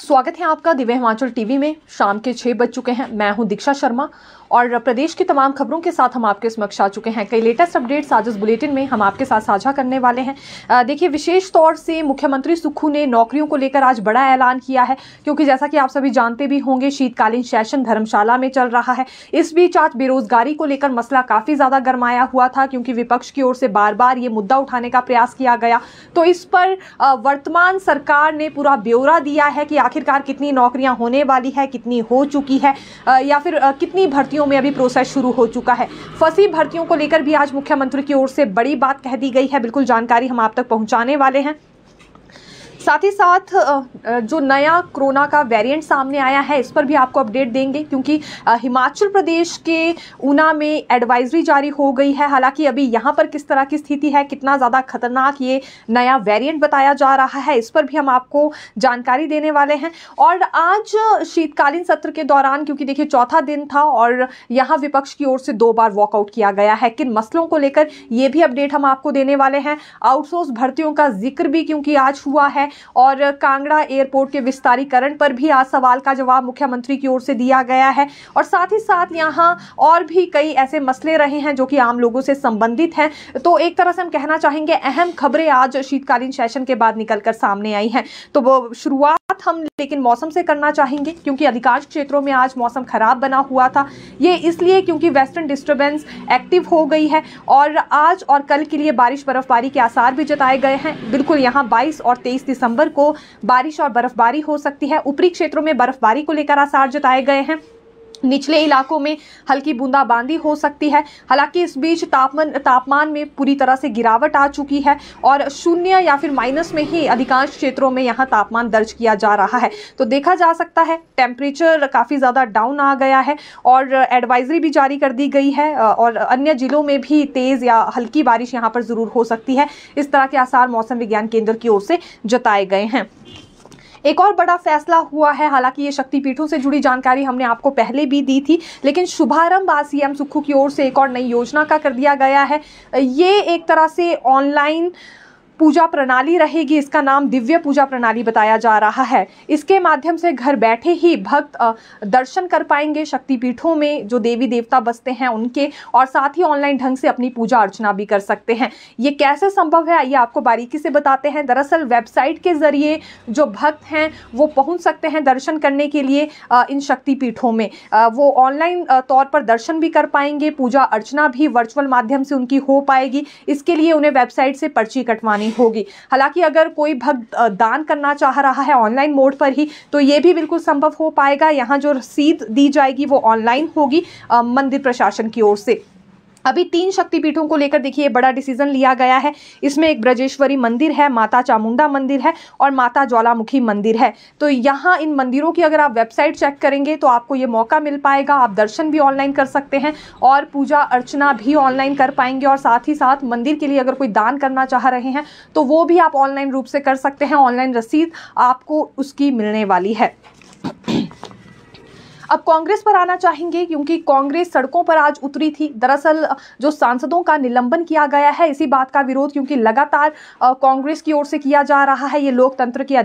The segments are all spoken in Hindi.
स्वागत है आपका दिव्य हिमाचल टीवी में शाम के छः बज चुके हैं मैं हूं दीक्षा शर्मा और प्रदेश की तमाम खबरों के साथ हम आपके समक्ष आ चुके हैं कई लेटेस्ट अपडेट्स आज इस बुलेटिन में हम आपके साथ साझा करने वाले हैं देखिए विशेष तौर से मुख्यमंत्री सुक्खू ने नौकरियों को लेकर आज बड़ा ऐलान किया है क्योंकि जैसा कि आप सभी जानते भी होंगे शीतकालीन सेशन धर्मशाला में चल रहा है इस बीच आज बेरोजगारी को लेकर मसला काफ़ी ज़्यादा गर्माया हुआ था क्योंकि विपक्ष की ओर से बार बार ये मुद्दा उठाने का प्रयास किया गया तो इस पर वर्तमान सरकार ने पूरा ब्यौरा दिया है कि आखिरकार कितनी नौकरियां होने वाली है कितनी हो चुकी है या फिर कितनी भर्तियों में अभी प्रोसेस शुरू हो चुका है फंसी भर्तियों को लेकर भी आज मुख्यमंत्री की ओर से बड़ी बात कह दी गई है बिल्कुल जानकारी हम आप तक पहुँचाने वाले हैं साथ ही साथ जो नया कोरोना का वेरिएंट सामने आया है इस पर भी आपको अपडेट देंगे क्योंकि हिमाचल प्रदेश के ऊना में एडवाइजरी जारी हो गई है हालांकि अभी यहाँ पर किस तरह की स्थिति है कितना ज़्यादा खतरनाक ये नया वेरिएंट बताया जा रहा है इस पर भी हम आपको जानकारी देने वाले हैं और आज शीतकालीन सत्र के दौरान क्योंकि देखिए चौथा दिन था और यहाँ विपक्ष की ओर से दो बार वॉकआउट किया गया है किन मसलों को लेकर ये भी अपडेट हम आपको देने वाले हैं आउटसोर्स भर्तियों का जिक्र भी क्योंकि आज हुआ है और कांगड़ा एयरपोर्ट के विस्तारीकरण पर भी आज सवाल का जवाब मुख्यमंत्री की ओर से दिया गया है और साथ ही साथ यहाँ और भी कई ऐसे मसले रहे हैं जो कि आम लोगों से संबंधित हैं तो एक तरह से हम कहना चाहेंगे अहम खबरें आज शीतकालीन सेशन के बाद निकलकर सामने आई हैं तो वो शुरुआत बात हम लेकिन मौसम से करना चाहेंगे क्योंकि अधिकांश क्षेत्रों में आज मौसम खराब बना हुआ था ये इसलिए क्योंकि वेस्टर्न डिस्टर्बेंस एक्टिव हो गई है और आज और कल के लिए बारिश बर्फबारी के आसार भी जताए गए हैं बिल्कुल यहाँ 22 और 23 दिसंबर को बारिश और बर्फबारी हो सकती है ऊपरी क्षेत्रों में बर्फबारी को लेकर आसार जताए गए हैं निचले इलाकों में हल्की बूंदाबांदी हो सकती है हालांकि इस बीच तापमान तापमान में पूरी तरह से गिरावट आ चुकी है और शून्य या फिर माइनस में ही अधिकांश क्षेत्रों में यहाँ तापमान दर्ज किया जा रहा है तो देखा जा सकता है टेम्परेचर काफ़ी ज़्यादा डाउन आ गया है और एडवाइजरी भी जारी कर दी गई है और अन्य ज़िलों में भी तेज़ या हल्की बारिश यहाँ पर ज़रूर हो सकती है इस तरह के आसार मौसम विज्ञान केंद्र की ओर से जताए गए हैं एक और बड़ा फैसला हुआ है हालांकि ये शक्तिपीठों से जुड़ी जानकारी हमने आपको पहले भी दी थी लेकिन शुभारंभ आज सीएम सुक्खू की ओर से एक और नई योजना का कर दिया गया है ये एक तरह से ऑनलाइन पूजा प्रणाली रहेगी इसका नाम दिव्य पूजा प्रणाली बताया जा रहा है इसके माध्यम से घर बैठे ही भक्त दर्शन कर पाएंगे शक्तिपीठों में जो देवी देवता बसते हैं उनके और साथ ही ऑनलाइन ढंग से अपनी पूजा अर्चना भी कर सकते हैं ये कैसे संभव है आइए आपको बारीकी से बताते हैं दरअसल वेबसाइट के ज़रिए जो भक्त हैं वो पहुँच सकते हैं दर्शन करने के लिए इन शक्तिपीठों में वो ऑनलाइन तौर पर दर्शन भी कर पाएंगे पूजा अर्चना भी वर्चुअल माध्यम से उनकी हो पाएगी इसके लिए उन्हें वेबसाइट से पर्ची कटवानी नहीं होगी हालांकि अगर कोई भक्त दान करना चाह रहा है ऑनलाइन मोड पर ही तो ये भी बिल्कुल संभव हो पाएगा यहाँ जो रसीद दी जाएगी वो ऑनलाइन होगी मंदिर प्रशासन की ओर से अभी तीन शक्तिपीठों को लेकर देखिए बड़ा डिसीजन लिया गया है इसमें एक ब्रजेश्वरी मंदिर है माता चामुंडा मंदिर है और माता ज्वालामुखी मंदिर है तो यहाँ इन मंदिरों की अगर आप वेबसाइट चेक करेंगे तो आपको ये मौका मिल पाएगा आप दर्शन भी ऑनलाइन कर सकते हैं और पूजा अर्चना भी ऑनलाइन कर पाएंगे और साथ ही साथ मंदिर के लिए अगर कोई दान करना चाह रहे हैं तो वो भी आप ऑनलाइन रूप से कर सकते हैं ऑनलाइन रसीद आपको उसकी मिलने वाली है अब कांग्रेस पर आना चाहेंगे क्योंकि कांग्रेस सड़कों पर आज उतरी थी दरअसल जो सांसदों का निलंबन किया गया है इसी बात का विरोध क्योंकि लगातार कांग्रेस की ओर से किया जा रहा है ये लोकतंत्र की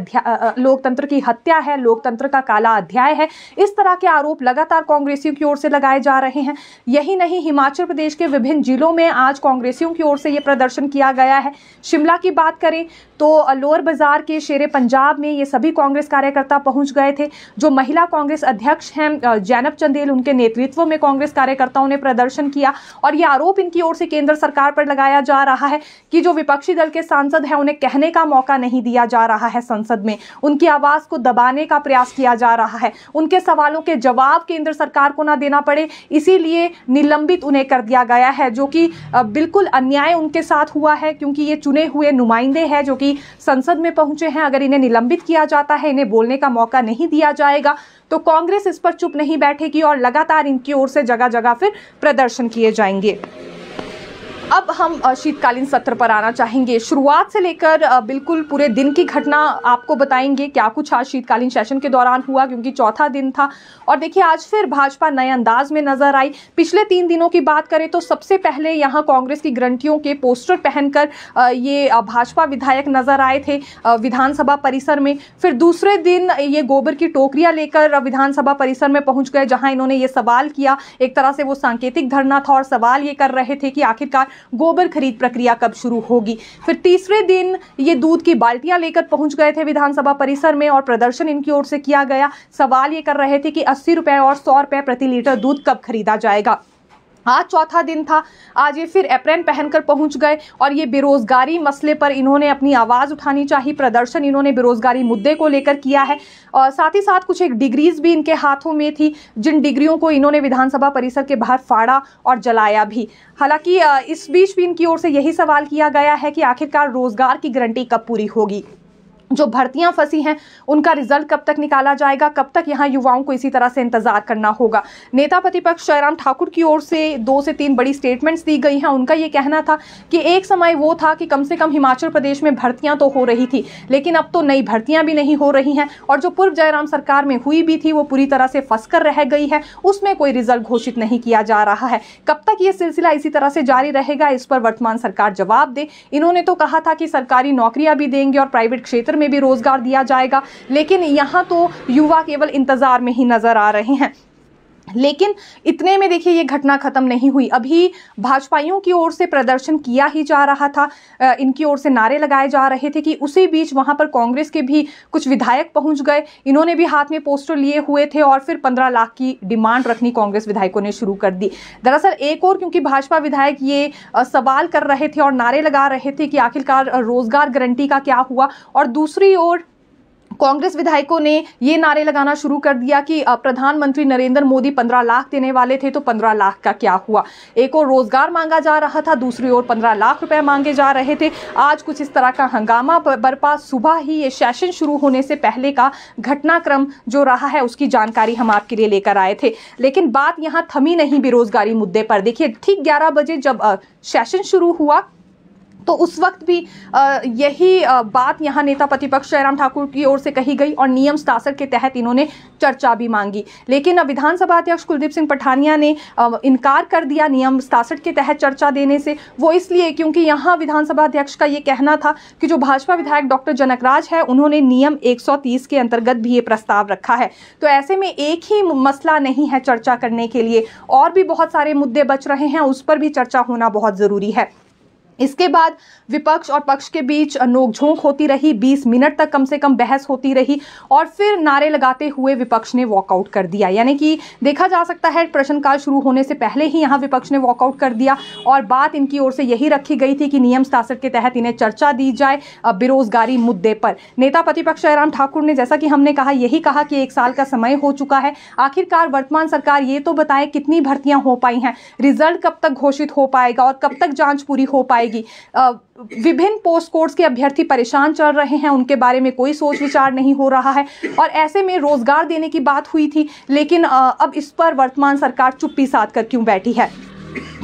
लोकतंत्र की हत्या है लोकतंत्र का काला अध्याय है इस तरह के आरोप लगातार कांग्रेसियों की ओर से लगाए जा रहे हैं यही नहीं हिमाचल प्रदेश के विभिन्न जिलों में आज कांग्रेसियों की ओर से ये प्रदर्शन किया गया है शिमला की बात करें तो लोअर बाजार के शेर पंजाब में ये सभी कांग्रेस कार्यकर्ता पहुंच गए थे जो महिला कांग्रेस अध्यक्ष हैं एम जैनब चंदेल उनके नेतृत्व में कांग्रेस कार्यकर्ताओं ने प्रदर्शन किया और ये आरोप इनकी ओर से केंद्र सरकार पर लगाया जा रहा है कि जो विपक्षी दल के सांसद हैं उन्हें कहने का मौका नहीं दिया जा रहा है संसद में उनकी आवाज़ को दबाने का प्रयास किया जा रहा है उनके सवालों के जवाब केंद्र सरकार को ना देना पड़े इसीलिए निलंबित उन्हें कर दिया गया है जो कि बिल्कुल अन्याय उनके साथ हुआ है क्योंकि ये चुने हुए नुमाइंदे हैं जो कि संसद में पहुंचे हैं अगर इन्हें निलंबित किया जाता है इन्हें बोलने का मौका नहीं दिया जाएगा तो कांग्रेस इस पर चुप नहीं बैठेगी और लगातार इनकी ओर से जगह जगह फिर प्रदर्शन किए जाएंगे अब हम शीतकालीन सत्र पर आना चाहेंगे शुरुआत से लेकर बिल्कुल पूरे दिन की घटना आपको बताएंगे क्या कुछ आज शीतकालीन सेशन के दौरान हुआ क्योंकि चौथा दिन था और देखिए आज फिर भाजपा नए अंदाज में नजर आई पिछले तीन दिनों की बात करें तो सबसे पहले यहाँ कांग्रेस की ग्रंटियों के पोस्टर पहनकर ये भाजपा विधायक नजर आए थे विधानसभा परिसर में फिर दूसरे दिन ये गोबर की टोकरियां लेकर विधानसभा परिसर में पहुंच गए जहां इन्होंने ये सवाल किया एक तरह से वो सांकेतिक धरना था और सवाल ये कर रहे थे कि आखिरकार गोबर खरीद प्रक्रिया कब शुरू होगी फिर तीसरे दिन ये दूध की बाल्टियां लेकर पहुंच गए थे विधानसभा परिसर में और प्रदर्शन इनकी ओर से किया गया सवाल ये कर रहे थे कि अस्सी रुपये और सौ रुपये प्रति लीटर दूध कब खरीदा जाएगा आज हाँ, चौथा दिन था आज ये फिर अप्रैन पहनकर पहुंच गए और ये बेरोजगारी मसले पर इन्होंने अपनी आवाज़ उठानी चाहिए प्रदर्शन इन्होंने बेरोजगारी मुद्दे को लेकर किया है और साथ ही साथ कुछ एक डिग्रीज भी इनके हाथों में थी जिन डिग्रियों को इन्होंने विधानसभा परिसर के बाहर फाड़ा और जलाया भी हालांकि इस बीच भी इनकी ओर से यही सवाल किया गया है कि आखिरकार रोजगार की गारंटी कब पूरी होगी जो भर्तियां फंसी हैं उनका रिजल्ट कब तक निकाला जाएगा कब तक यहाँ युवाओं को इसी तरह से इंतजार करना होगा नेता प्रतिपक्ष जयराम ठाकुर की ओर से दो से तीन बड़ी स्टेटमेंट्स दी गई हैं उनका ये कहना था कि एक समय वो था कि कम से कम हिमाचल प्रदेश में भर्तियां तो हो रही थी लेकिन अब तो नई भर्तियां भी नहीं हो रही हैं और जो पूर्व जयराम सरकार में हुई भी थी वो पूरी तरह से फंस कर रह गई है उसमें कोई रिजल्ट घोषित नहीं किया जा रहा है कब तक ये सिलसिला इसी तरह से जारी रहेगा इस पर वर्तमान सरकार जवाब दे इन्होंने तो कहा था कि सरकारी नौकरियां भी देंगे और प्राइवेट क्षेत्र में में भी रोज़गार दिया जाएगा लेकिन यहाँ तो युवा केवल इंतज़ार में ही नज़र आ रहे हैं लेकिन इतने में देखिए ये घटना ख़त्म नहीं हुई अभी भाजपाइयों की ओर से प्रदर्शन किया ही जा रहा था इनकी ओर से नारे लगाए जा रहे थे कि उसी बीच वहाँ पर कांग्रेस के भी कुछ विधायक पहुँच गए इन्होंने भी हाथ में पोस्टर लिए हुए थे और फिर पंद्रह लाख की डिमांड रखनी कांग्रेस विधायकों ने शुरू कर दी दरअसल एक और क्योंकि भाजपा विधायक ये सवाल कर रहे थे और नारे लगा रहे थे कि आखिरकार रोज़गार गारंटी का क्या हुआ और दूसरी ओर कांग्रेस विधायकों ने ये नारे लगाना शुरू कर दिया कि प्रधानमंत्री नरेंद्र मोदी पंद्रह लाख देने वाले थे तो पंद्रह लाख का क्या हुआ एक और रोजगार मांगा जा रहा था दूसरी ओर पंद्रह लाख रुपए मांगे जा रहे थे आज कुछ इस तरह का हंगामा बरपा सुबह ही ये सेशन शुरू होने से पहले का घटनाक्रम जो रहा है उसकी जानकारी हम आपके लिए लेकर आए थे लेकिन बात यहाँ थमी नहीं बेरोजगारी मुद्दे पर देखिए ठीक ग्यारह बजे जब सेशन शुरू हुआ तो उस वक्त भी यही बात यहाँ नेता प्रतिपक्ष जयराम ठाकुर की ओर से कही गई और नियम स्टासर के तहत इन्होंने चर्चा भी मांगी लेकिन विधानसभा अध्यक्ष कुलदीप सिंह पठानिया ने इनकार कर दिया नियम स्टासठ के तहत चर्चा देने से वो इसलिए क्योंकि यहाँ विधानसभा अध्यक्ष का ये कहना था कि जो भाजपा विधायक डॉक्टर जनकराज है उन्होंने नियम एक के अंतर्गत भी ये प्रस्ताव रखा है तो ऐसे में एक ही मसला नहीं है चर्चा करने के लिए और भी बहुत सारे मुद्दे बच रहे हैं उस पर भी चर्चा होना बहुत ज़रूरी है इसके बाद विपक्ष और पक्ष के बीच नोकझोंक होती रही 20 मिनट तक कम से कम बहस होती रही और फिर नारे लगाते हुए विपक्ष ने वॉकआउट कर दिया यानी कि देखा जा सकता है प्रश्नकाल शुरू होने से पहले ही यहाँ विपक्ष ने वॉकआउट कर दिया और बात इनकी ओर से यही रखी गई थी कि नियम शासन के तहत इन्हें चर्चा दी जाए बेरोजगारी मुद्दे पर नेता प्रतिपक्ष जयराम ठाकुर ने जैसा कि हमने कहा यही कहा कि एक साल का समय हो चुका है आखिरकार वर्तमान सरकार ये तो बताए कितनी भर्तियां हो पाई हैं रिजल्ट कब तक घोषित हो पाएगा और कब तक जाँच पूरी हो पाएगी जाएगी विभिन्न पोस्ट कोर्स के अभ्यर्थी परेशान चल रहे हैं उनके बारे में कोई सोच विचार नहीं हो रहा है और ऐसे में रोजगार देने की बात हुई थी लेकिन अब इस पर वर्तमान सरकार चुप्पी साध कर क्यों बैठी है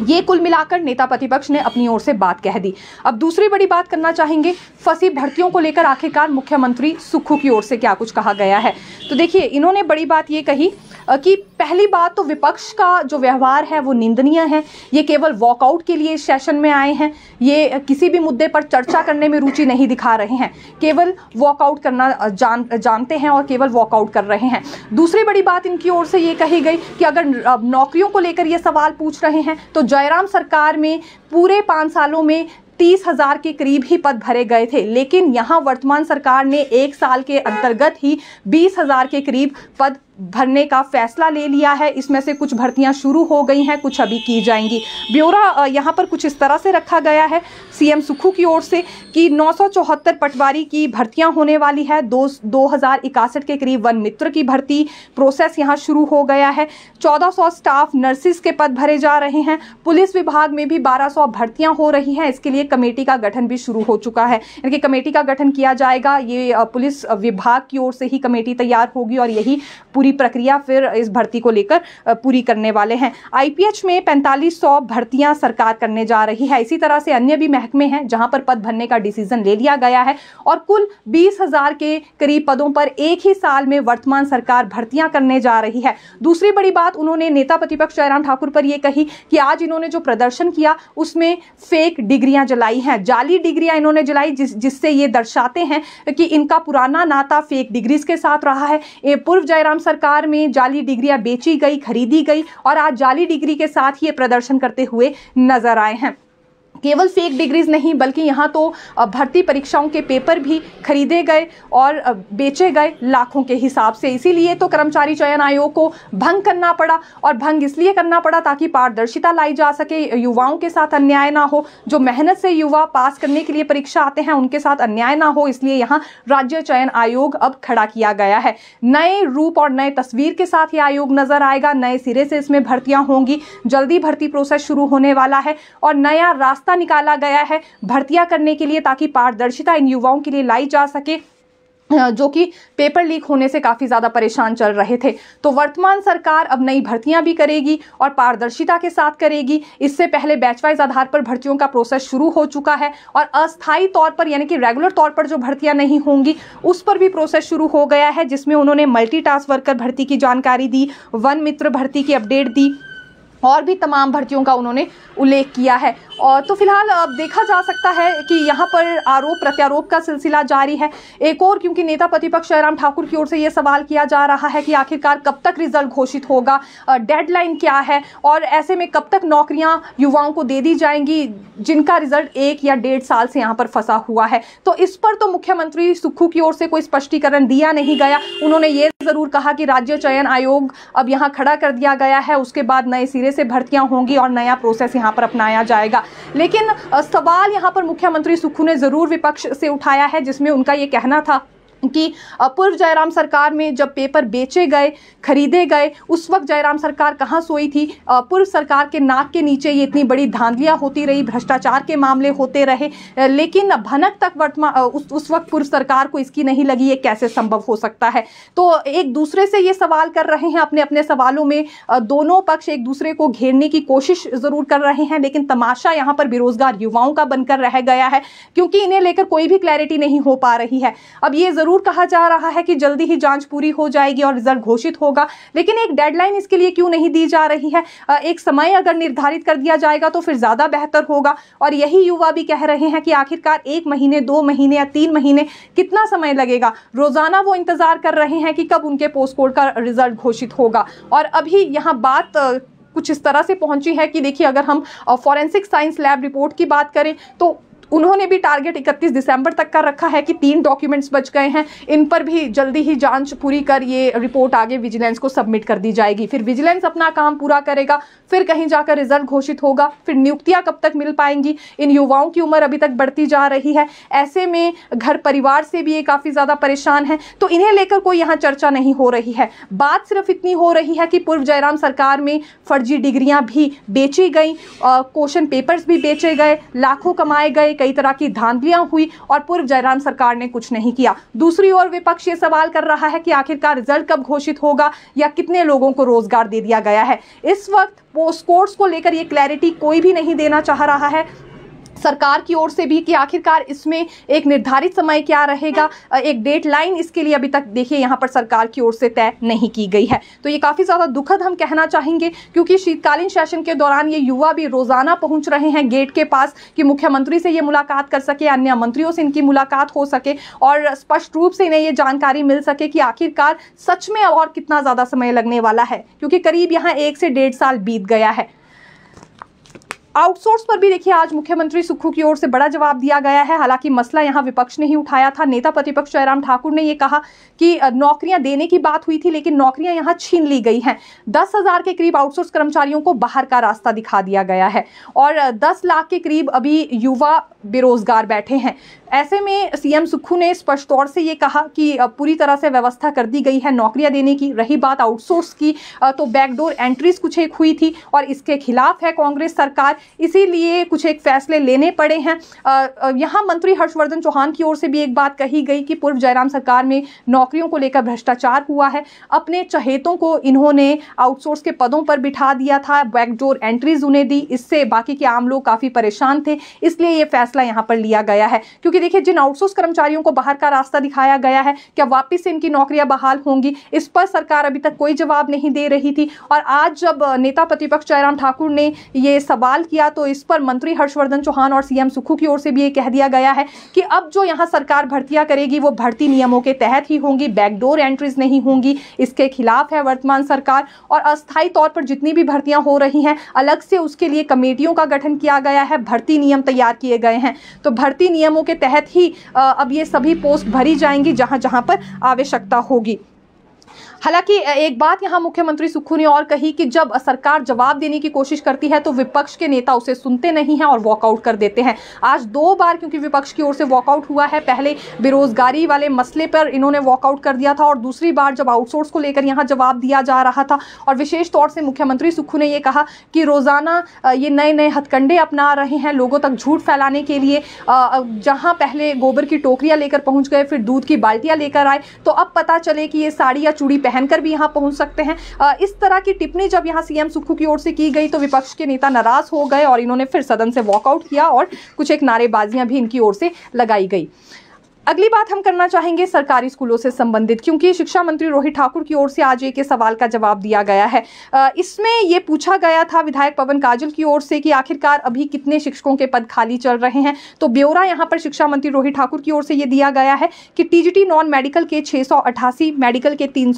ये कुल मिलाकर नेता प्रतिपक्ष ने अपनी ओर से बात कह दी अब दूसरी बड़ी बात करना चाहेंगे फंसी भर्तियों को लेकर आखिरकार मुख्यमंत्री सुखू की ओर से क्या कुछ कहा गया है तो देखिए इन्होंने बड़ी बात ये कही कि पहली बात तो विपक्ष का जो व्यवहार है वो निंदनीय है ये केवल वॉकआउट के लिए सेशन में आए हैं ये किसी भी मुद्दे पर चर्चा करने में रुचि नहीं दिखा रहे हैं केवल वॉकआउट करना जान जानते हैं और केवल वॉकआउट कर रहे हैं दूसरी बड़ी बात इनकी ओर से ये कही गई कि अगर नौकरियों को लेकर ये सवाल पूछ रहे हैं तो जयराम सरकार में पूरे पाँच सालों में तीस हजार के करीब ही पद भरे गए थे लेकिन यहाँ वर्तमान सरकार ने एक साल के अंतर्गत ही बीस हजार के करीब पद भरने का फैसला ले लिया है इसमें से कुछ भर्तियां शुरू हो गई हैं कुछ अभी की जाएंगी ब्यौरा यहाँ पर कुछ इस तरह से रखा गया है सीएम सुखू की ओर से कि नौ पटवारी की भर्तियां होने वाली है दो दो के करीब वन मित्र की भर्ती प्रोसेस यहाँ शुरू हो गया है 1400 स्टाफ नर्सिस के पद भरे जा रहे हैं पुलिस विभाग में भी बारह भर्तियां हो रही हैं इसके लिए कमेटी का गठन भी शुरू हो चुका है इनकी कमेटी का गठन किया जाएगा ये पुलिस विभाग की ओर से ही कमेटी तैयार होगी और यही पूरी पूरी प्रक्रिया फिर इस भर्ती को लेकर पूरी करने वाले हैं आईपीएच में पैंतालीस सौ भर्तियां सरकार करने जा रही है इसी तरह से अन्य भी महकमे हैं जहां पर पद भरने का डिसीजन ले लिया गया है और कुल बीस हजार के करीब पदों पर एक ही साल में वर्तमान सरकार भर्तियां करने जा रही है दूसरी बड़ी बात उन्होंने नेता प्रतिपक्ष जयराम ठाकुर पर यह कही कि आज इन्होंने जो प्रदर्शन किया उसमें फेक डिग्रियां जलाई हैं जाली डिग्रियां इन्होंने जलाई जिस जिससे ये दर्शाते हैं कि इनका पुराना नाता फेक डिग्रीज के साथ रहा है पूर्व जयराम सरकार प्रकार में जाली डिग्रियां बेची गई खरीदी गई और आज जाली डिग्री के साथ ही ये प्रदर्शन करते हुए नजर आए हैं केवल फेक डिग्रीज़ नहीं बल्कि यहाँ तो भर्ती परीक्षाओं के पेपर भी खरीदे गए और बेचे गए लाखों के हिसाब से इसीलिए तो कर्मचारी चयन आयोग को भंग करना पड़ा और भंग इसलिए करना पड़ा ताकि पारदर्शिता लाई जा सके युवाओं के साथ अन्याय ना हो जो मेहनत से युवा पास करने के लिए परीक्षा आते हैं उनके साथ अन्याय ना हो इसलिए यहाँ राज्य चयन आयोग अब खड़ा किया गया है नए रूप और नए तस्वीर के साथ ये आयोग नजर आएगा नए सिरे से इसमें भर्तियाँ होंगी जल्दी भर्ती प्रोसेस शुरू होने वाला है और नया रास्ता रास्ता निकाला गया है भर्तियां करने के लिए ताकि पारदर्शिता इन युवाओं के लिए लाई जा सके जो कि पेपर लीक होने से काफ़ी ज़्यादा परेशान चल रहे थे तो वर्तमान सरकार अब नई भर्तियां भी करेगी और पारदर्शिता के साथ करेगी इससे पहले बैचवाइज आधार पर भर्तियों का प्रोसेस शुरू हो चुका है और अस्थायी तौर पर यानी कि रेगुलर तौर पर जो भर्तियां नहीं होंगी उस पर भी प्रोसेस शुरू हो गया है जिसमें उन्होंने मल्टी वर्कर भर्ती की जानकारी दी वन मित्र भर्ती की अपडेट दी और भी तमाम भर्तियों का उन्होंने उल्लेख किया है और तो फिलहाल अब देखा जा सकता है कि यहाँ पर आरोप प्रत्यारोप का सिलसिला जारी है एक और क्योंकि नेता प्रतिपक्ष जयराम ठाकुर की ओर से ये सवाल किया जा रहा है कि आखिरकार कब तक रिजल्ट घोषित होगा डेडलाइन क्या है और ऐसे में कब तक नौकरियाँ युवाओं को दे दी जाएंगी जिनका रिजल्ट एक या डेढ़ साल से यहाँ पर फंसा हुआ है तो इस पर तो मुख्यमंत्री सुक्खू की ओर से कोई स्पष्टीकरण दिया नहीं गया उन्होंने ये ज़रूर कहा कि राज्य चयन आयोग अब यहाँ खड़ा कर दिया गया है उसके बाद नए सिरे महीने से भर्तियां होंगी और नया प्रोसेस यहां पर अपनाया जाएगा लेकिन सवाल यहां पर मुख्यमंत्री सुक्खू ने ज़रूर विपक्ष से उठाया है जिसमें उनका ये कहना था कि पूर्व जयराम सरकार में जब पेपर बेचे गए खरीदे गए उस वक्त जयराम सरकार कहाँ सोई थी पूर्व सरकार के नाक के नीचे ये इतनी बड़ी धांधलियाँ होती रही भ्रष्टाचार के मामले होते रहे लेकिन भनक तक वर्तमान उस, उस वक्त पूर्व सरकार को इसकी नहीं लगी ये कैसे संभव हो सकता है तो एक दूसरे से ये सवाल कर रहे हैं अपने अपने सवालों में दोनों पक्ष एक दूसरे को घेरने की कोशिश ज़रूर कर रहे हैं लेकिन तमाशा यहाँ पर बेरोजगार युवाओं का बनकर रह गया है क्योंकि इन्हें लेकर कोई भी क्लैरिटी नहीं हो पा रही है अब ये ज़रूर जरूर कहा जा रहा है कि जल्दी ही जांच पूरी हो जाएगी और रिजल्ट घोषित होगा लेकिन एक डेडलाइन इसके लिए क्यों नहीं दी जा रही है एक समय अगर निर्धारित कर दिया जाएगा तो फिर ज़्यादा बेहतर होगा और यही युवा भी कह रहे हैं कि आखिरकार एक महीने दो महीने या तीन महीने कितना समय लगेगा रोज़ाना वो इंतज़ार कर रहे हैं कि कब उनके पोस्ट कोड का रिजल्ट घोषित होगा और अभी यहाँ बात कुछ इस तरह से पहुंची है कि देखिए अगर हम फॉरेंसिक साइंस लैब रिपोर्ट की बात करें तो उन्होंने भी टारगेट 31 दिसंबर तक का रखा है कि तीन डॉक्यूमेंट्स बच गए हैं इन पर भी जल्दी ही जांच पूरी कर ये रिपोर्ट आगे विजिलेंस को सबमिट कर दी जाएगी फिर विजिलेंस अपना काम पूरा करेगा फिर कहीं जाकर रिजल्ट घोषित होगा फिर नियुक्तियां कब तक मिल पाएंगी इन युवाओं की उम्र अभी तक बढ़ती जा रही है ऐसे में घर परिवार से भी ये काफ़ी ज़्यादा परेशान है तो इन्हें लेकर कोई यहाँ चर्चा नहीं हो रही है बात सिर्फ इतनी हो रही है कि पूर्व जयराम सरकार में फर्जी डिग्रियां भी बेची गई क्वेश्चन पेपर्स भी बेचे गए लाखों कमाए गए कई तरह की धांधलियां हुई और पूर्व जयराम सरकार ने कुछ नहीं किया दूसरी ओर विपक्ष ये सवाल कर रहा है कि आखिरकार रिजल्ट कब घोषित होगा या कितने लोगों को रोजगार दे दिया गया है इस वक्त स्कोर्स को लेकर ये क्लैरिटी कोई भी नहीं देना चाह रहा है सरकार की ओर से भी कि आखिरकार इसमें एक निर्धारित समय क्या रहेगा एक डेट लाइन इसके लिए अभी तक देखिए यहाँ पर सरकार की ओर से तय नहीं की गई है तो ये काफ़ी ज़्यादा दुखद हम कहना चाहेंगे क्योंकि शीतकालीन सेशन के दौरान ये युवा भी रोज़ाना पहुँच रहे हैं गेट के पास कि मुख्यमंत्री से ये मुलाकात कर सके अन्य मंत्रियों से इनकी मुलाकात हो सके और स्पष्ट रूप से इन्हें ये जानकारी मिल सके कि आखिरकार सच में और कितना ज़्यादा समय लगने वाला है क्योंकि करीब यहाँ एक से डेढ़ साल बीत गया है आउटसोर्स पर भी देखिए आज मुख्यमंत्री सुक्खू की ओर से बड़ा जवाब दिया गया है हालांकि मसला यहां विपक्ष ने ही उठाया था नेता प्रतिपक्ष जयराम ठाकुर ने यह कहा कि नौकरियां देने की बात हुई थी लेकिन नौकरियां यहां छीन ली गई हैं दस हजार के करीब आउटसोर्स कर्मचारियों को बाहर का रास्ता दिखा दिया गया है और दस लाख के करीब अभी युवा बेरोजगार बैठे हैं ऐसे में सीएम सुक्खू ने स्पष्ट तौर से ये कहा कि पूरी तरह से व्यवस्था कर दी गई है नौकरियां देने की रही बात आउटसोर्स की तो बैकडोर एंट्रीज कुछ एक हुई थी और इसके खिलाफ है कांग्रेस सरकार इसीलिए कुछ एक फैसले लेने पड़े हैं यहाँ मंत्री हर्षवर्धन चौहान की ओर से भी एक बात कही गई कि पूर्व जयराम सरकार में नौकरियों को लेकर भ्रष्टाचार हुआ है अपने चहेतों को इन्होंने आउटसोर्स के पदों पर बिठा दिया था बैकडोर एंट्रीज उन्हें दी इससे बाकी के आम लोग काफ़ी परेशान थे इसलिए ये फैसला यहाँ पर लिया गया है क्योंकि देखिए जिन आउटसोर्स कर्मचारियों को बाहर का रास्ता दिखाया गया है क्या वापस से इनकी नौकरियां बहाल होंगी इस पर सरकार अभी तक कोई जवाब नहीं दे रही थी और आज जब नेता प्रतिपक्ष जयराम ठाकुर ने ये सवाल किया तो इस पर मंत्री हर्षवर्धन चौहान और सीएम सुखू की ओर से भी ये कह दिया गया है कि अब जो यहाँ सरकार भर्तियां करेगी वो भर्ती नियमों के तहत ही होंगी बैकडोर एंट्रीज नहीं होंगी इसके खिलाफ है वर्तमान सरकार और अस्थायी तौर पर जितनी भी भर्तियां हो रही हैं अलग से उसके लिए कमेटियों का गठन किया गया है भर्ती नियम तैयार किए गए हैं तो भर्ती नियमों के तहत ही अब ये सभी पोस्ट भरी जाएंगी जहाँ जहाँ पर आवश्यकता होगी हालांकि एक बात यहाँ मुख्यमंत्री सुक्खू ने और कही कि जब सरकार जवाब देने की कोशिश करती है तो विपक्ष के नेता उसे सुनते नहीं हैं और वॉकआउट कर देते हैं आज दो बार क्योंकि विपक्ष की ओर से वॉकआउट हुआ है पहले बेरोजगारी वाले मसले पर इन्होंने वॉकआउट कर दिया था और दूसरी बार जब आउटसोर्स को लेकर यहाँ जवाब दिया जा रहा था और विशेष तौर से मुख्यमंत्री सुक्खू ने यह कहा कि रोज़ाना ये नए नए हथकंडे अपना रहे हैं लोगों तक झूठ फैलाने के लिए जहाँ पहले गोबर की टोकरियाँ लेकर पहुँच गए फिर दूध की बाल्टियाँ लेकर आए तो अब पता चले कि ये साड़ी या चूड़ी पहनकर भी यहाँ पहुँच सकते हैं इस तरह की टिप्पणी जब यहाँ सीएम सुक्खू की ओर से की गई तो विपक्ष के नेता नाराज हो गए और इन्होंने फिर सदन से वॉकआउट किया और कुछ एक नारेबाजियां भी इनकी ओर से लगाई गई अगली बात हम करना चाहेंगे सरकारी स्कूलों से संबंधित क्योंकि शिक्षा मंत्री रोहित ठाकुर की ओर से आज एक सवाल का जवाब दिया गया है इसमें ये पूछा गया था विधायक पवन काजल की ओर से कि आखिरकार अभी कितने शिक्षकों के पद खाली चल रहे हैं तो ब्यौरा यहाँ पर शिक्षा मंत्री रोहित ठाकुर की ओर से ये दिया गया है कि टीजीटी नॉन मेडिकल के छः मेडिकल के तीन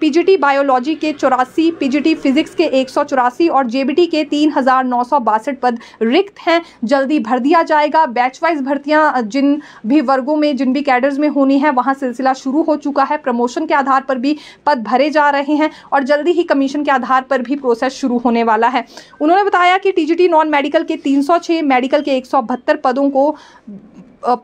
पीजीटी बायोलॉजी के चौरासी पीजीटी फिजिक्स के एक और जेबीटी के तीन पद रिक्त हैं जल्दी भर दिया जाएगा बैच वाइज जिन भी वर्गों में जिन भी कैडर्स में होनी है वहाँ सिलसिला शुरू हो चुका है प्रमोशन के आधार पर भी पद भरे जा रहे हैं और जल्दी ही कमीशन के आधार पर भी प्रोसेस शुरू होने वाला है उन्होंने बताया कि टीजीटी नॉन मेडिकल के तीन मेडिकल के एक पदों को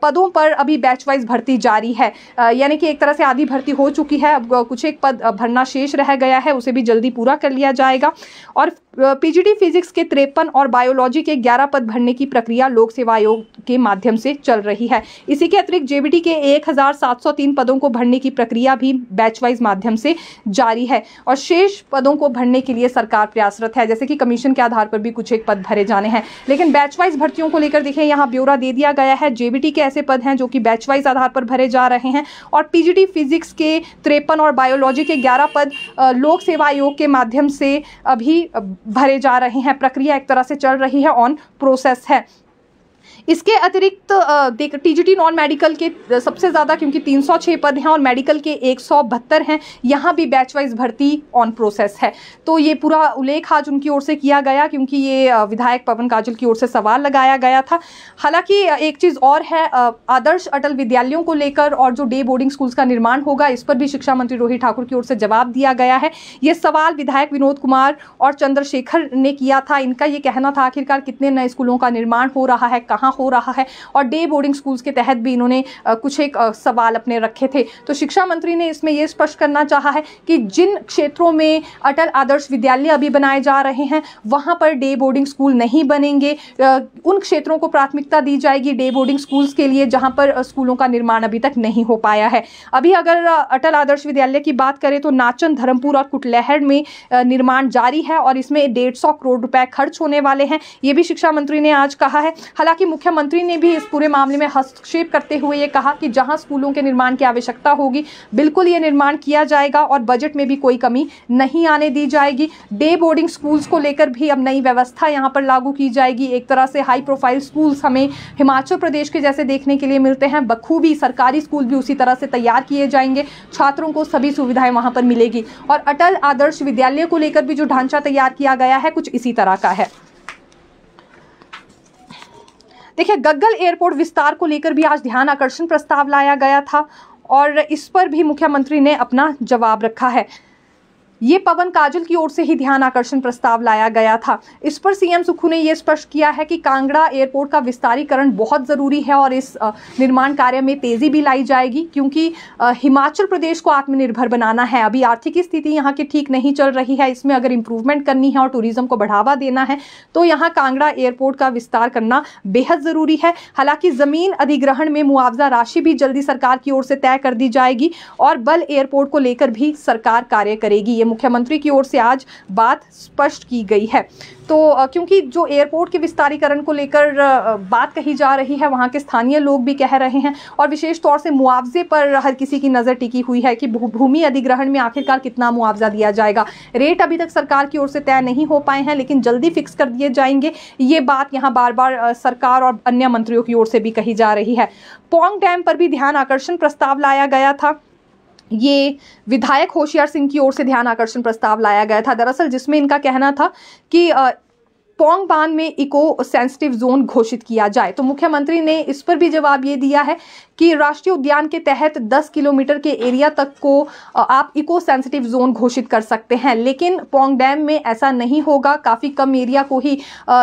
पदों पर अभी बैच वाइज भर्ती जारी है यानी कि एक तरह से आधी भर्ती हो चुकी है अब कुछ एक पद भरना शेष रह गया है उसे भी जल्दी पूरा कर लिया जाएगा और पीजीटी फिजिक्स के तिरपन और बायोलॉजी के ग्यारह पद भरने की प्रक्रिया लोक सेवा आयोग के माध्यम से चल रही है इसी के अतिरिक्त जेबीटी के 1703 पदों को भरने की प्रक्रिया भी बैचवाइज़ माध्यम से जारी है और शेष पदों को भरने के लिए सरकार प्रयासरत है जैसे कि कमीशन के आधार पर भी कुछ एक पद भरे जाने हैं लेकिन बैचवाइज़ भर्तियों को लेकर देखें यहाँ ब्यौरा दे दिया गया है जेबीटी के ऐसे पद हैं जो कि बैचवाइज़ आधार पर भरे जा रहे हैं और पीजीटी फिजिक्स के तिरपन और बायोलॉजी के ग्यारह पद लोक सेवा आयोग के माध्यम से अभी भरे जा रहे हैं प्रक्रिया एक तरह से चल रही है ऑन प्रोसेस है इसके अतिरिक्त देख टीजीटी नॉन मेडिकल के सबसे ज़्यादा क्योंकि 306 पद हैं और मेडिकल के एक हैं यहाँ भी बैच वाइज भर्ती ऑन प्रोसेस है तो ये पूरा उल्लेख आज उनकी ओर से किया गया क्योंकि ये विधायक पवन काजल की ओर से सवाल लगाया गया था हालांकि एक चीज़ और है आदर्श अटल विद्यालयों को लेकर और जो डे बोर्डिंग स्कूल्स का निर्माण होगा इस पर भी शिक्षा मंत्री रोहित ठाकुर की ओर से जवाब दिया गया है ये सवाल विधायक विनोद कुमार और चंद्रशेखर ने किया था इनका ये कहना था आखिरकार कितने नए स्कूलों का निर्माण हो रहा है कहाँ यहाँ हो रहा है और डे बोर्डिंग स्कूल्स के तहत भी इन्होंने कुछ एक सवाल अपने रखे थे तो शिक्षा मंत्री ने इसमें यह स्पष्ट करना चाहा है कि जिन क्षेत्रों में अटल आदर्श विद्यालय अभी बनाए जा रहे हैं वहाँ पर डे बोर्डिंग स्कूल नहीं बनेंगे उन क्षेत्रों को प्राथमिकता दी जाएगी डे बोर्डिंग स्कूल्स के लिए जहाँ पर स्कूलों का निर्माण अभी तक नहीं हो पाया है अभी अगर अटल आदर्श विद्यालय की बात करें तो नाचन धर्मपुर और कुटलहर में निर्माण जारी है और इसमें डेढ़ सौ करोड़ रुपए खर्च होने वाले हैं ये भी शिक्षा मंत्री ने आज कहा है हालांकि मुख्यमंत्री ने भी इस पूरे मामले में हस्तक्षेप करते हुए ये कहा कि जहां स्कूलों के निर्माण की आवश्यकता होगी बिल्कुल ये निर्माण किया जाएगा और बजट में भी कोई कमी नहीं आने दी जाएगी डे बोर्डिंग स्कूल्स को लेकर भी अब नई व्यवस्था यहाँ पर लागू की जाएगी एक तरह से हाई प्रोफाइल स्कूल्स हमें हिमाचल प्रदेश के जैसे देखने के लिए मिलते हैं बखूबी सरकारी स्कूल भी उसी तरह से तैयार किए जाएंगे छात्रों को सभी सुविधाएं वहाँ पर मिलेगी और अटल आदर्श विद्यालय को लेकर भी जो ढांचा तैयार किया गया है कुछ इसी तरह का है देखिए गग्गल एयरपोर्ट विस्तार को लेकर भी आज ध्यान आकर्षण प्रस्ताव लाया गया था और इस पर भी मुख्यमंत्री ने अपना जवाब रखा है ये पवन काजल की ओर से ही ध्यान आकर्षण प्रस्ताव लाया गया था इस पर सीएम सुखू ने यह स्पष्ट किया है कि कांगड़ा एयरपोर्ट का विस्तारीकरण बहुत ज़रूरी है और इस निर्माण कार्य में तेज़ी भी लाई जाएगी क्योंकि हिमाचल प्रदेश को आत्मनिर्भर बनाना है अभी आर्थिक स्थिति यहाँ की ठीक नहीं चल रही है इसमें अगर इम्प्रूवमेंट करनी है और टूरिज़्म को बढ़ावा देना है तो यहाँ कांगड़ा एयरपोर्ट का विस्तार करना बेहद ज़रूरी है हालांकि ज़मीन अधिग्रहण में मुआवजा राशि भी जल्दी सरकार की ओर से तय कर दी जाएगी और बल एयरपोर्ट को लेकर भी सरकार कार्य करेगी ये मुख्यमंत्री की ओर से आज बात स्पष्ट की गई है तो क्योंकि जो एयरपोर्ट के विस्तारीकरण को लेकर बात कही जा रही है वहाँ के स्थानीय लोग भी कह रहे हैं और विशेष तौर से मुआवजे पर हर किसी की नज़र टिकी हुई है कि भूमि अधिग्रहण में आखिरकार कितना मुआवजा दिया जाएगा रेट अभी तक सरकार की ओर से तय नहीं हो पाए हैं लेकिन जल्दी फिक्स कर दिए जाएंगे ये बात यहाँ बार बार सरकार और अन्य मंत्रियों की ओर से भी कही जा रही है पोंग डैम पर भी ध्यान आकर्षण प्रस्ताव लाया गया था ये विधायक होशियार सिंह की ओर से ध्यान आकर्षण प्रस्ताव लाया गया था दरअसल जिसमें इनका कहना था कि पोंग बांध में इको सेंसिटिव जोन घोषित किया जाए तो मुख्यमंत्री ने इस पर भी जवाब ये दिया है कि राष्ट्रीय उद्यान के तहत 10 किलोमीटर के एरिया तक को आप इको सेंसिटिव जोन घोषित कर सकते हैं लेकिन पोंग डैम में ऐसा नहीं होगा काफ़ी कम एरिया को ही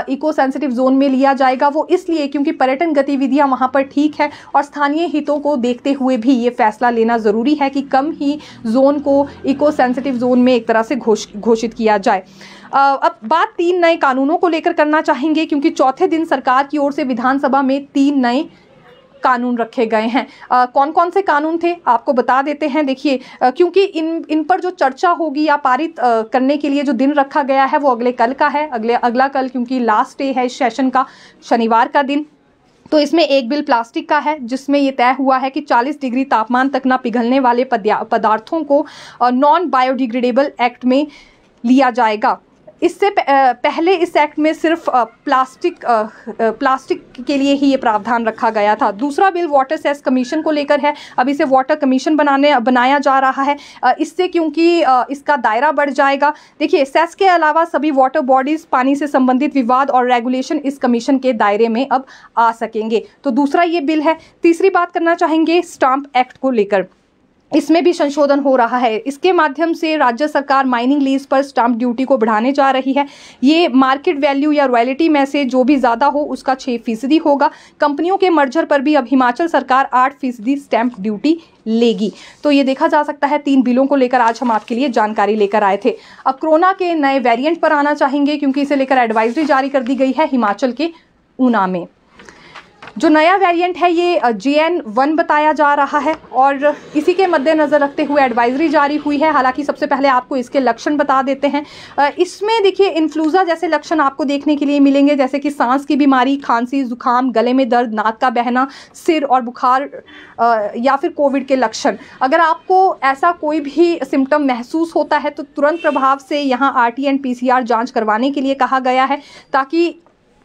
इको सेंसिटिव जोन में लिया जाएगा वो इसलिए क्योंकि पर्यटन गतिविधियाँ वहाँ पर ठीक है और स्थानीय हितों को देखते हुए भी ये फैसला लेना ज़रूरी है कि कम ही जोन को इको सेंसिटिव जोन में एक तरह से घोष घोषित किया जाए अब बात तीन नए कानूनों को लेकर करना चाहेंगे क्योंकि चौथे दिन सरकार की ओर से विधानसभा में तीन नए कानून रखे गए हैं आ, कौन कौन से कानून थे आपको बता देते हैं देखिए क्योंकि इन इन पर जो चर्चा होगी या पारित आ, करने के लिए जो दिन रखा गया है वो अगले कल का है अगले अगला कल क्योंकि लास्ट डे है इस सेशन का शनिवार का दिन तो इसमें एक बिल प्लास्टिक का है जिसमें ये तय हुआ है कि 40 डिग्री तापमान तक ना पिघलने वाले पदार्थों को नॉन बायोडिग्रेडेबल एक्ट में लिया जाएगा इससे पहले इस एक्ट में सिर्फ प्लास्टिक प्लास्टिक के लिए ही ये प्रावधान रखा गया था दूसरा बिल वाटर सेस कमीशन को लेकर है अब इसे वाटर कमीशन बनाने बनाया जा रहा है इससे क्योंकि इसका दायरा बढ़ जाएगा देखिए सेस के अलावा सभी वाटर बॉडीज़ पानी से संबंधित विवाद और रेगुलेशन इस कमीशन के दायरे में अब आ सकेंगे तो दूसरा ये बिल है तीसरी बात करना चाहेंगे स्टाम्प एक्ट को लेकर इसमें भी संशोधन हो रहा है इसके माध्यम से राज्य सरकार माइनिंग लीज पर स्टाम्प ड्यूटी को बढ़ाने जा रही है ये मार्केट वैल्यू या रॉयल्टी में से जो भी ज़्यादा हो उसका छः फीसदी होगा कंपनियों के मर्जर पर भी अब हिमाचल सरकार आठ फीसदी स्टैंप ड्यूटी लेगी तो ये देखा जा सकता है तीन बिलों को लेकर आज हम आपके लिए जानकारी लेकर आए थे अब कोरोना के नए वेरियंट पर आना चाहेंगे क्योंकि इसे लेकर एडवाइजरी जारी कर दी गई है हिमाचल के ऊना में जो नया वेरिएंट है ये जे एन वन बताया जा रहा है और इसी के मद्देनज़र रखते हुए एडवाइजरी जारी हुई है हालांकि सबसे पहले आपको इसके लक्षण बता देते हैं इसमें देखिए इन्फ्लूज़ा जैसे लक्षण आपको देखने के लिए मिलेंगे जैसे कि सांस की बीमारी खांसी जुकाम गले में दर्द नाक का बहना सिर और बुखार या फिर कोविड के लक्षण अगर आपको ऐसा कोई भी सिम्टम महसूस होता है तो तुरंत प्रभाव से यहाँ R T and P C R जाँच करवाने के लिए कहा गया है ताकि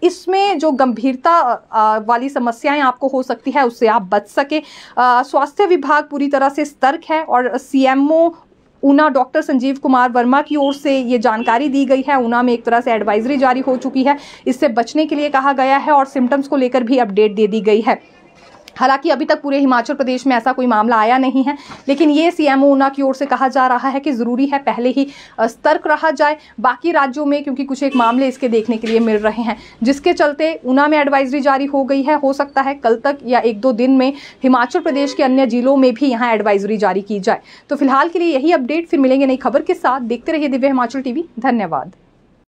इसमें जो गंभीरता वाली समस्याएं आपको हो सकती है उससे आप बच सके स्वास्थ्य विभाग पूरी तरह से सतर्क है और सीएमओ ऊना डॉक्टर संजीव कुमार वर्मा की ओर से ये जानकारी दी गई है ऊना में एक तरह से एडवाइजरी जारी हो चुकी है इससे बचने के लिए कहा गया है और सिम्टम्स को लेकर भी अपडेट दे दी गई है हालांकि अभी तक पूरे हिमाचल प्रदेश में ऐसा कोई मामला आया नहीं है लेकिन ये सीएमओ ऊना की ओर से कहा जा रहा है कि ज़रूरी है पहले ही सतर्क रहा जाए बाकी राज्यों में क्योंकि कुछ एक मामले इसके देखने के लिए मिल रहे हैं जिसके चलते ऊना में एडवाइजरी जारी हो गई है हो सकता है कल तक या एक दो दिन में हिमाचल प्रदेश के अन्य जिलों में भी यहाँ एडवाइजरी जारी की जाए तो फिलहाल के लिए यही अपडेट फिर मिलेंगे नई खबर के साथ देखते रहिए दिव्य हिमाचल टीवी धन्यवाद